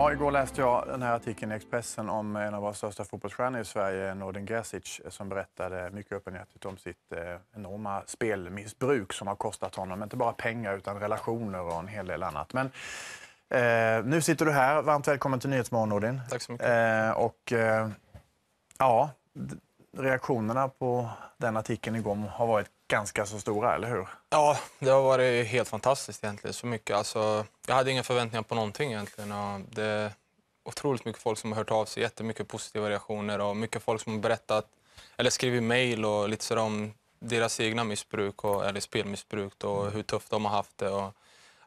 Ja, igår läste jag den här artikeln i Expressen om en av våra största fotbollsstjärnor i Sverige, Nordin Grasic, som berättade mycket öppenhjärtigt om sitt eh, enorma spelmissbruk som har kostat honom inte bara pengar utan relationer och en hel del annat. Men eh, nu sitter du här. Varmt välkommen till Nyhetsmorgon, Nordin. Tack så mycket. Eh, och eh, ja, reaktionerna på den artikeln igår har varit ganska så stora, eller hur? Ja, det har varit helt fantastiskt egentligen. Så mycket. Alltså, jag hade inga förväntningar på någonting egentligen. Och det är otroligt mycket folk som har hört av sig, jättemycket positiva reaktioner och mycket folk som har berättat eller skrivit mejl och lite sådär om deras egna missbruk och, eller spelmissbruk och hur tufft de har haft det. Och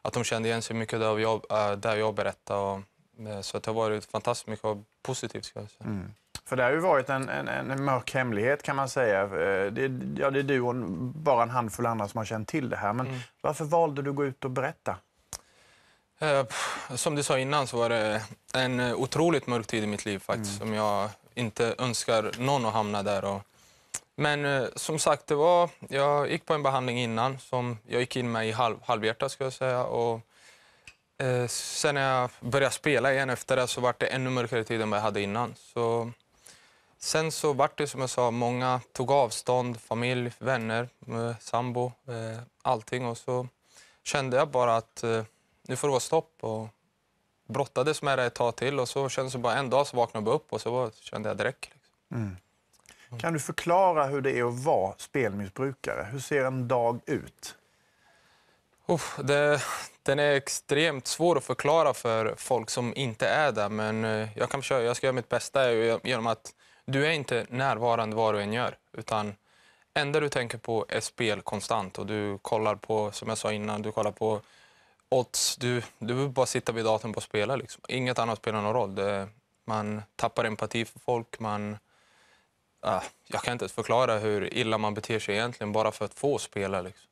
att de kände igen sig mycket av äh, det jag berättade. Och, eh, så det har varit fantastiskt mycket positivt. Ska jag säga. Mm. För det har ju varit en, en, en mörk hemlighet kan man säga. Eh, det, ja, det är du och bara en handfull andra som har känt till det här. Men mm. varför valde du att gå ut och berätta? Eh, som du sa innan så var det en otroligt mörk tid i mitt liv faktiskt mm. som jag inte önskar någon att hamna där. Men eh, som sagt, det var, jag gick på en behandling innan som jag gick in med i halv, halvhjärtat ska jag säga. Och, sen när jag började spela igen efter det så var det ännu mörkare tid än vad jag hade innan. Så Sen så vart det som jag sa, många tog avstånd, familj, vänner, eh, sambo, eh, allting. Och så kände jag bara att eh, nu får det vara stopp. Och brottades med det ett tag till och så kändes det bara en dag så vaknade jag upp och så kände jag direkt. Liksom. Mm. mm. Kan du förklara hur det är att vara spelmissbrukare? Hur ser en dag ut? Uff, det, den är extremt svår att förklara för folk som inte är där. Men jag, kan försöka, jag ska göra mitt bästa genom att du är inte närvarande vad du än gör. Utan enda du tänker på är spel konstant. Och du kollar på, som jag sa innan, du kollar på odds. Du, du vill bara sitta vid datorn och spela. Liksom. Inget annat spelar någon roll. Det, man tappar empati för folk. Man, äh, jag kan inte ens förklara hur illa man beter sig egentligen bara för att få spela. Liksom.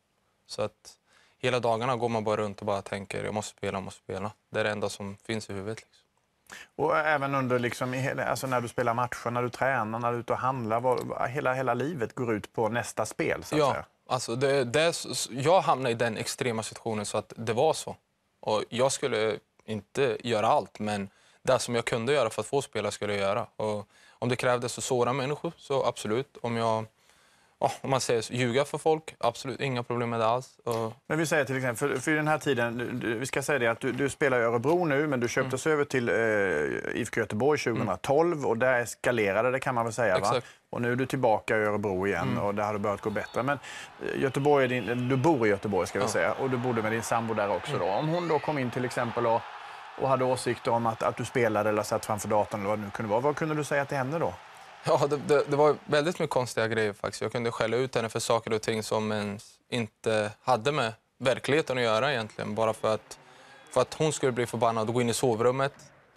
Så att hela dagarna går man bara runt och bara tänker jag måste spela, jag måste spela. Det är det enda som finns i huvudet. Liksom. Och även under liksom, alltså när du spelar matcher, när du tränar, när du är ute och handlar. Var, hela, hela livet går ut på nästa spel. Så att ja, säga. Alltså det, det, jag hamnade i den extrema situationen så att det var så. Och jag skulle inte göra allt, men det som jag kunde göra för att få spela skulle jag göra. Och om det krävdes att såra människor, så absolut. Om jag Ja, om man säger så, ljuga för folk, absolut inga problem med det alls. Men vi säger till exempel, för, för den här tiden, vi ska säga det att du, du spelar i Örebro nu, men du köptes mm. över till eh, IFK Göteborg 2012 mm. och där eskalerade det kan man väl säga. Exakt. Va? Och nu är du tillbaka i Örebro igen mm. och där har börjat gå bättre. Men eh, Göteborg din, du bor i Göteborg ska vi ja. säga och du bodde med din sambo där också. Mm. Då. Om hon då kom in till exempel och, och hade åsikter om att, att du spelade eller satt framför datorn eller vad det nu kunde vara, vad kunde du säga till henne då? Ja, det, det, det, var väldigt mycket konstiga grejer faktiskt. Jag kunde skälla ut henne för saker och ting som inte hade med verkligheten att göra egentligen. Bara för att, för att hon skulle bli förbannad och gå in i sovrummet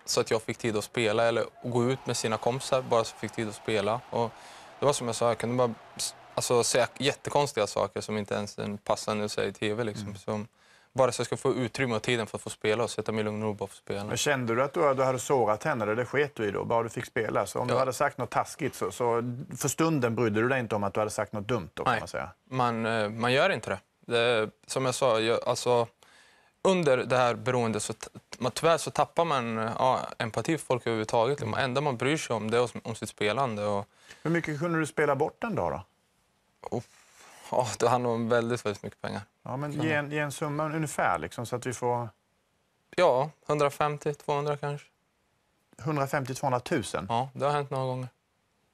så att jag fick tid att spela eller gå ut med sina kompisar bara så jag fick tid att spela. Och det var som jag sa, jag kunde bara alltså, säga jättekonstiga saker som inte ens passar att säga i tv liksom. Mm bara så jag ska få utrymme och tiden för att få spela och sätta mig lugn och ro bara för att spela. Men kände du att du, du hade sårat henne? Det sket du i då, bara du fick spela. Så om ja. du hade sagt något taskigt så, så för stunden brydde du dig inte om att du hade sagt något dumt då, Nej. man säga. Man, eh, man gör inte det. det som jag sa, jag, alltså, under det här beroendet så man, tyvärr så tappar man eh, ja, empati för folk överhuvudtaget. Det enda man bryr sig om det är om sitt spelande. Och... Hur mycket kunde du spela bort en dag då? Oh, oh, det handlar om väldigt, väldigt mycket pengar. Ja, men ge en, ge en summa ungefär liksom, så att vi får... Ja, 150-200 kanske. 150-200 000? Ja, det har hänt några gånger.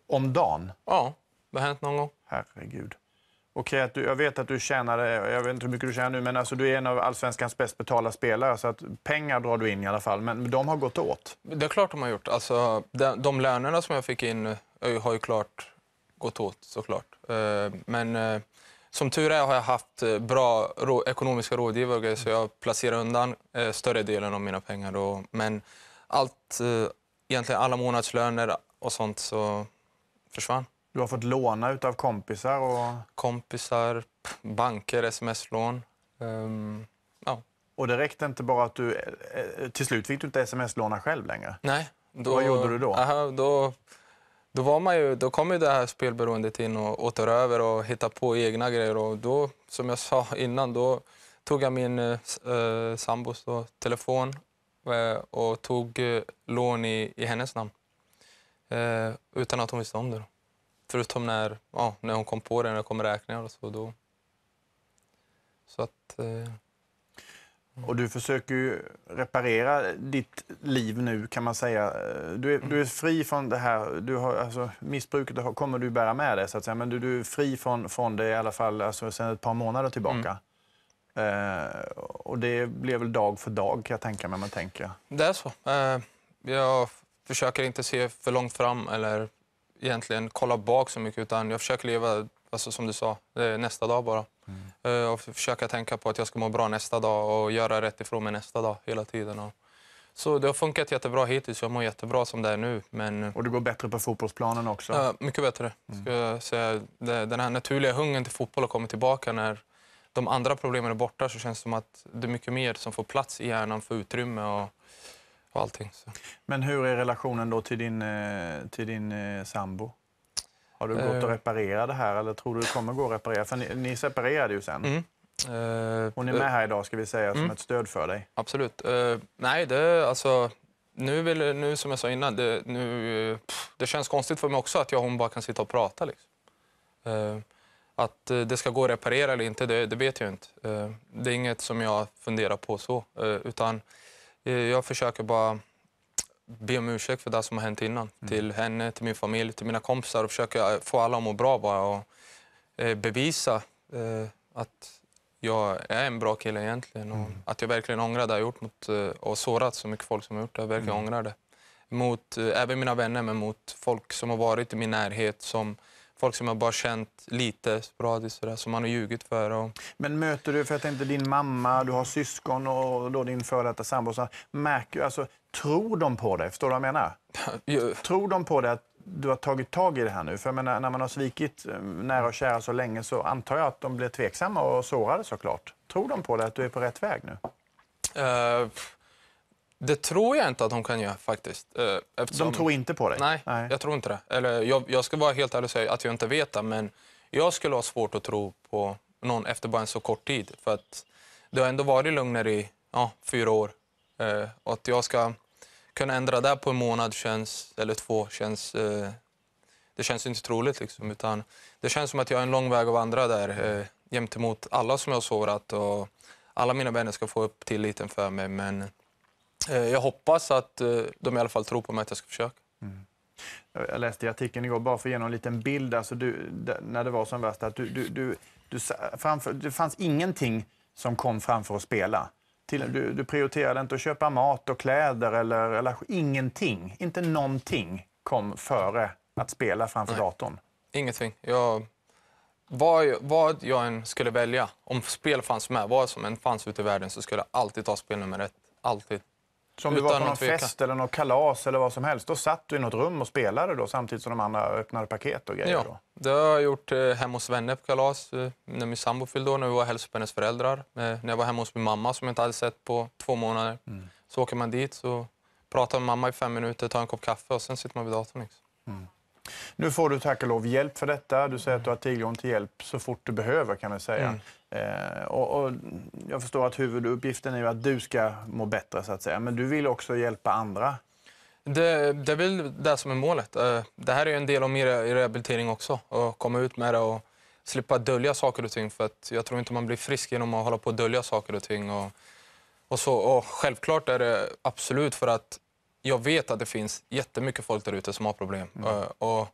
Om dagen? Ja, det har hänt någon gång. Herregud. Okej, okay, jag vet att du tjänar, jag vet inte hur mycket du tjänar nu, men alltså, du är en av allsvenskans bäst betalda spelare, så att pengar drar du in i alla fall. Men de har gått åt? Det är klart de har gjort. Alltså, de, de lönerna som jag fick in har ju klart gått åt såklart. Eh, men eh, som tur är har jag haft eh, bra ekonomiska rådgivare så jag placerar undan eh, större delen av mina pengar. Då. Men allt, eh, egentligen alla månadslöner och sånt så försvann. Du har fått låna av kompisar? Och... Kompisar, banker, sms-lån. Um, ja. Och det räckte inte bara att du... Till slut fick du inte sms-låna själv längre? Nej. Då, Vad gjorde du då? Aha, då då, var man ju, då kom ju det här spelberoendet in och, och tar över och hittar på egna grejer. Och då, som jag sa innan, då tog jag min eh, eh, sambos då, telefon eh, och tog eh, lån i, i hennes namn. Eh, utan att hon visste om det. Då. Förutom när, ja, när hon kom på det, när det kom räkningar och så. Då. Så att... Eh... Och du försöker ju reparera ditt liv nu kan man säga. Du är, du är mm. fri från det här, du har, alltså, missbruket kommer du bära med dig så att säga, men du, du är fri från, från det i alla fall alltså, sedan ett par månader tillbaka. Mm. Eh, och det blir väl dag för dag kan jag tänka mig, man tänker. Det är så. Eh, jag försöker inte se för långt fram eller egentligen kolla bak så mycket utan jag försöker leva, alltså, som du sa, eh, nästa dag bara. Mm. Och försöka tänka på att jag ska må bra nästa dag och göra rätt ifrån mig nästa dag hela tiden. så det har funkat jättebra hittills. Jag mår jättebra som det är nu. Men... Och det går bättre på fotbollsplanen också? Ja, mycket bättre. Mm. Så den här naturliga hungern till fotboll har kommit tillbaka. När de andra problemen är borta så känns det som att det är mycket mer som får plats i hjärnan, får utrymme. Och... Allting, Men hur är relationen då till din, eh, till din eh, sambo? Har du gått och eh. reparerat det här eller tror du det kommer gå att reparera? För ni, ni separerade ju sen. Mm. Hon eh, är med eh, här idag ska vi säga som mm. ett stöd för dig. Absolut. nej, det, alltså, nu, vill, nu som jag sa innan, det, nu, pff, det känns konstigt för mig också att jag och hon bara kan sitta och prata. Liksom. Att det ska gå att reparera eller inte, det, det, vet jag inte. Det är inget som jag funderar på så, utan jag försöker bara be om ursäkt för det som har hänt innan. Mm. Till henne, till min familj, till mina kompisar och försöka eh, få alla att må bra bara och eh, bevisa eh, att jag är en bra kille egentligen och mm. att jag verkligen ångrar det jag gjort mot, eh, och sårat så mycket folk som har gjort det. Jag verkligen mm. ångrar det. Mot, eh, även mina vänner, men mot folk som har varit i min närhet som folk som jag bara känt lite sporadiskt sådär, som man har ljugit för. Och... Men möter du, för jag tänkte din mamma, du har syskon och då din före detta sambo. Märker, alltså, tror de på dig? Förstår du vad jag menar? Tror de på dig att du har tagit tag i det här nu? För jag menar, när man har svikit eh, nära och kära så länge så antar jag att de blir tveksamma och sårade såklart. Tror de på dig att du är på rätt väg nu? Uh... Det tror jag inte att de kan göra faktiskt. Eh, eftersom... De tror inte på dig? Nej, Nej. jag tror inte det. Eller, jag, jag, ska vara helt ärlig och säga att jag inte vet det, men jag skulle ha svårt att tro på någon efter bara en så kort tid. För att det har ändå varit lugnare i ja, fyra år. Eh, att jag ska kunna ändra det på en månad känns, eller två känns... Eh, det känns inte troligt. Liksom, utan det känns som att jag har en lång väg att vandra där eh, jämt emot alla som jag har sårat. Och alla mina vänner ska få upp tilliten för mig. Men Eh, jag hoppas att eh, de i alla fall tror på mig att jag ska försöka. Mm. Jag läste i artikeln igår, bara för att ge någon liten bild, alltså du, när det var som värst, att du, du, du, du framför, det fanns ingenting som kom framför att spela. Till, du, du prioriterade inte att köpa mat och kläder eller, eller ingenting. Inte någonting kom före att spela framför Nej. datorn. Ingenting. Jag, vad, vad jag än skulle välja, om spel fanns med, vad som än fanns ute i världen, så skulle jag alltid ta spel nummer ett. Alltid. Som du var på någon fest eller något kalas eller vad som helst. Då satt du i något rum och spelade då samtidigt som de andra öppnade paket och grejer? Ja, då. det har jag gjort eh, hemma hos vänner på kalas. Eh, när min sambo fyllde år, när vi var hälsa på hennes föräldrar. Eh, när jag var hemma hos min mamma som jag inte hade sett på två månader. Mm. Så åker man dit, så pratar med mamma i fem minuter, tar en kopp kaffe och sen sitter man vid datorn. Liksom. Mm. Nu får du tack och lov hjälp för detta. Du säger att du har tillgång till hjälp så fort du behöver kan man säga. Mm. Eh, och, och, jag förstår att huvuduppgiften är att du ska må bättre så att säga. Men du vill också hjälpa andra. Det, det är väl det som är målet. Eh, det här är en del av min rehabilitering också. Att komma ut med det och slippa dölja saker och ting. För att jag tror inte man blir frisk genom att hålla på och dölja saker och ting. Och, och så, och självklart är det absolut för att jag vet att det finns jättemycket folk där ute som har problem. Mm. Eh, och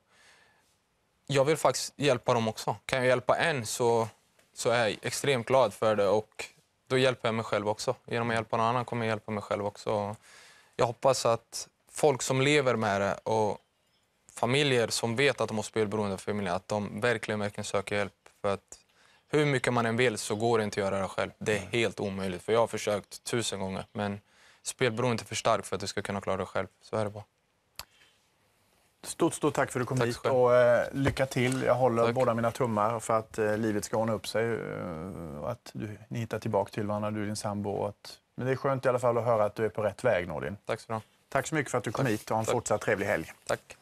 jag vill faktiskt hjälpa dem också. Kan jag hjälpa en så, så är jag extremt glad för det. Och då hjälper jag mig själv också. Genom att mm. hjälpa någon annan kommer jag hjälpa mig själv också. Jag hoppas att folk som lever med det och familjer som vet att de har spelberoende familjer, att de verkligen, verkligen söker hjälp. För att hur mycket man än vill så går det inte att göra det själv. Det är helt omöjligt. För jag har försökt tusen gånger. Men spelberoendet är för starkt för att du ska kunna klara dig själv. Så är det bara. Stort, stort tack för att du kom hit och eh, lycka till. Jag håller tack. båda mina tummar för att eh, livet ska ordna upp sig. Eh, att du, ni hittar tillbaka till varandra, du och din sambo. Att, men det är skönt i alla fall att höra att du är på rätt väg, Nordin. Tack så Tack så mycket för att du kom tack. hit och ha en tack. fortsatt trevlig helg. Tack.